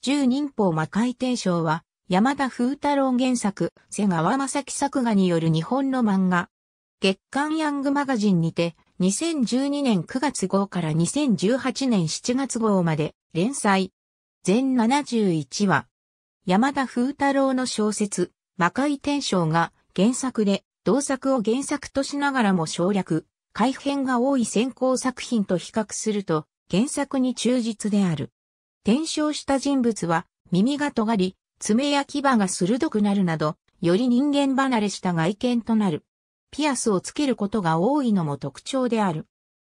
十人法魔界天章は、山田風太郎原作、瀬川正樹作画による日本の漫画。月刊ヤングマガジンにて、2012年9月号から2018年7月号まで連載。全71話。山田風太郎の小説、魔界天章が原作で、同作を原作としながらも省略、改編が多い先行作品と比較すると、原作に忠実である。転生した人物は耳が尖り、爪や牙が鋭くなるなど、より人間離れした外見となる。ピアスをつけることが多いのも特徴である。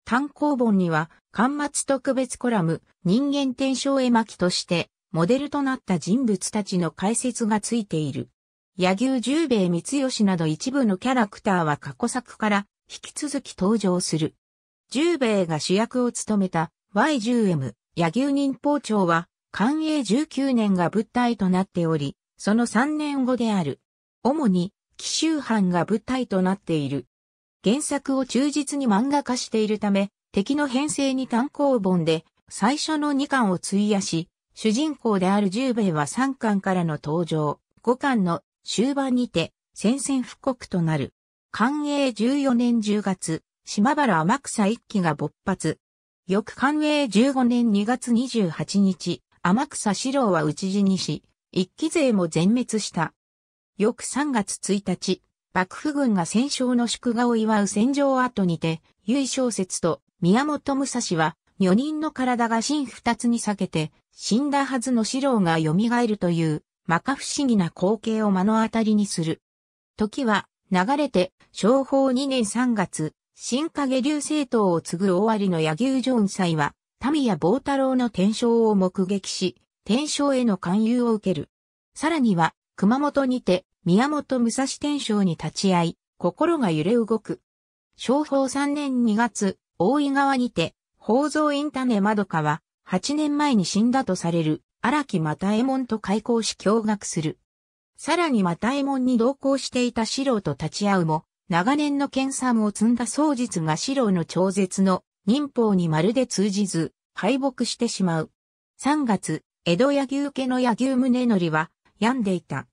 単行本には、巻末特別コラム、人間転生絵巻として、モデルとなった人物たちの解説がついている。柳生十兵衛光吉など一部のキャラクターは過去作から引き続き登場する。十兵衛が主役を務めた Y10M 野牛忍法庁は、寛永19年が物体となっており、その3年後である。主に、奇襲藩が物体となっている。原作を忠実に漫画化しているため、敵の編成に単行本で、最初の2巻を費やし、主人公である十兵衛は3巻からの登場、5巻の終盤にて、戦線復刻となる。寛永14年10月、島原天草一揆が勃発。翌官営15年2月28日、天草四郎は討ち死にし、一騎勢も全滅した。翌3月1日、幕府軍が戦勝の祝賀を祝う戦場跡にて、衣小説と宮本武蔵は、女人の体が真二つに裂けて、死んだはずの四郎が蘇るという、摩訶不思議な光景を目の当たりにする。時は、流れて、昭法2年3月、新影流政党を継ぐ終わりの柳生城祭は、民や坊太郎の転生を目撃し、転生への勧誘を受ける。さらには、熊本にて、宮本武蔵転生に立ち会い、心が揺れ動く。昭法3年2月、大井川にて、宝蔵インタまどかは、8年前に死んだとされる、荒木又右衛門と開校し驚愕する。さらに又右衛門に同行していた郎と立ち会うも、長年の研鑽を積んだ宗実が四郎の超絶の忍法にまるで通じず、敗北してしまう。3月、江戸野牛家の野牛宗則は病んでいた。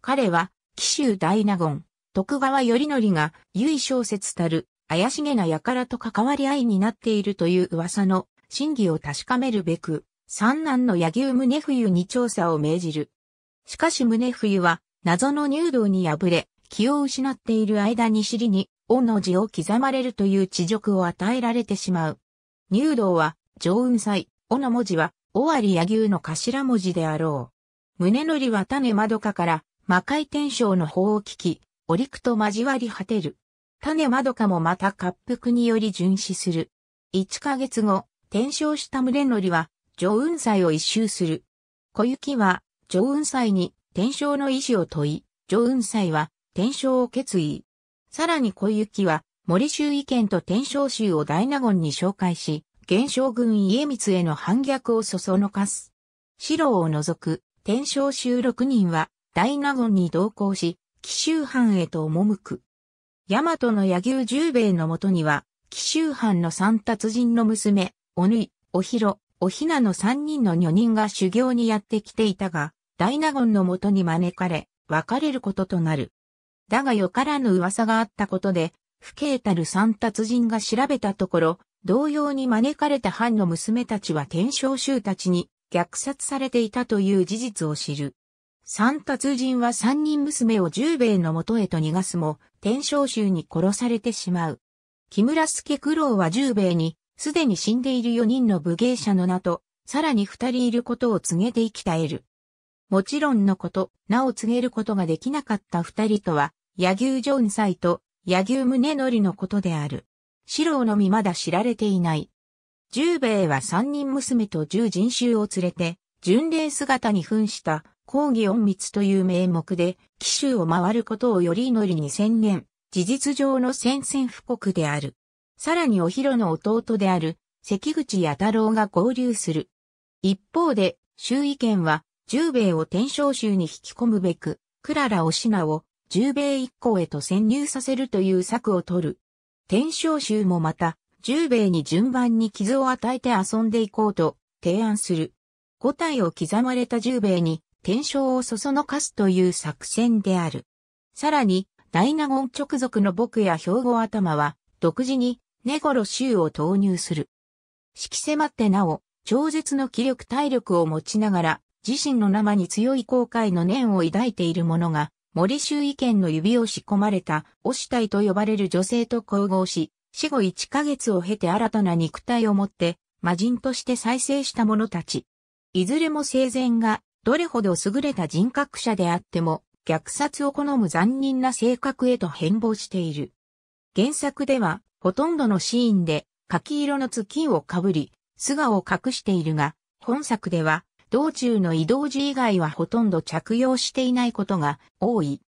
彼は、紀州大納言、徳川頼則が唯小説たる怪しげな輩と関わり合いになっているという噂の真偽を確かめるべく、三男の野牛宗冬に調査を命じる。しかし宗冬は謎の入道に敗れ、気を失っている間に尻に、おの字を刻まれるという恥辱を与えられてしまう。入道は、上雲祭、尾の文字は、尾張野牛の頭文字であろう。胸のりは種窓かから、魔界天章の法を聞き、お陸と交わり果てる。種窓かもまた滑腹により巡視する。一ヶ月後、転生した胸のりは、上雲祭を一周する。小雪は、上雲祭に、転生の意志を問い、上雲祭は、天正を決意。さらに小雪は、森周意見と天正州を大納言に紹介し、現将軍家光への反逆をそそのかす。四郎を除く、天正州六人は、大納言に同行し、紀州藩へと赴く。大和の柳生十兵衛のもとには、紀州藩の三達人の娘、おぬい、おひろ、おひなの三人の女人が修行にやってきていたが、大納言のもとに招かれ、別れることとなる。だがよからぬ噂があったことで、不敬たる三達人が調べたところ、同様に招かれた藩の娘たちは天正衆たちに虐殺されていたという事実を知る。三達人は三人娘を十兵衛の元へと逃がすも、天正衆に殺されてしまう。木村助九郎は十兵衛に、すでに死んでいる四人の武芸者の名と、さらに二人いることを告げて生きた得る。もちろんのこと、名を告げることができなかった二人とは、柳生ジョンサイと柳生宗則のことである。四郎のみまだ知られていない。十兵衛は三人娘と十人衆を連れて、巡礼姿に扮した抗議隠密という名目で、奇襲を回ることをより祈りに宣言、事実上の宣戦布告である。さらにお広の弟である、関口八太郎が合流する。一方で、周囲権は、十兵衛を天正州に引き込むべく、クララ・お品を、十米一行へと潜入させるという策を取る。天正州もまた、十米に順番に傷を与えて遊んでいこうと提案する。五体を刻まれた十米に天正をそそのかすという作戦である。さらに、大納言直属の僕や兵庫頭は、独自に、根頃州を投入する。色迫ってなお、超絶の気力体力を持ちながら、自身の生に強い後悔の念を抱いている者が、森周意見の指を仕込まれた、お死体と呼ばれる女性と交合し、死後1ヶ月を経て新たな肉体を持って、魔人として再生した者たち。いずれも生前が、どれほど優れた人格者であっても、虐殺を好む残忍な性格へと変貌している。原作では、ほとんどのシーンで、柿色の月をかぶり、素顔を隠しているが、本作では、道中の移動時以外はほとんど着用していないことが多い。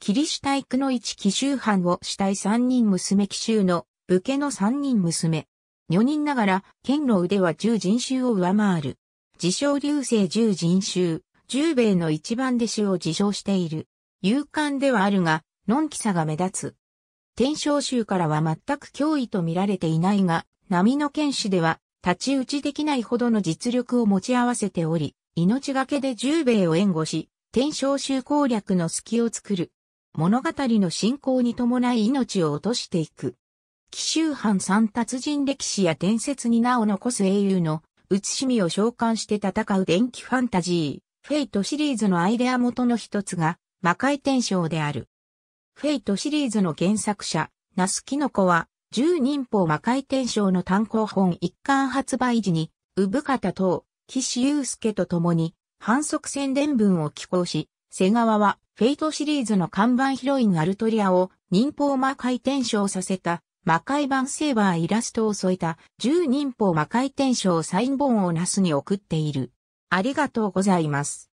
キリシタイクの一奇襲犯を死体三人娘奇襲の武家の三人娘。女人ながら、剣の腕は十人衆を上回る。自称流星十人衆、十兵衛の一番弟子を自称している。勇敢ではあるが、のんきさが目立つ。天正衆からは全く脅威と見られていないが、波の剣士では立ち打ちできないほどの実力を持ち合わせており、命がけで十兵衛を援護し、天正州攻略の隙を作る。物語の進行に伴い命を落としていく。奇襲藩三達人歴史や伝説に名を残す英雄の美しみを召喚して戦う電気ファンタジー、フェイトシリーズのアイデア元の一つが魔界天章である。フェイトシリーズの原作者、ナスキノコは十人法魔界天章の単行本一巻発売時に、産方等、岸優介と共に、反則宣伝文を寄稿し、瀬川は、フェイトシリーズの看板ヒロインアルトリアを、忍法魔界転生させた、魔界版セーバーイラストを添えた、十人法魔界転生サイン本をナスに送っている。ありがとうございます。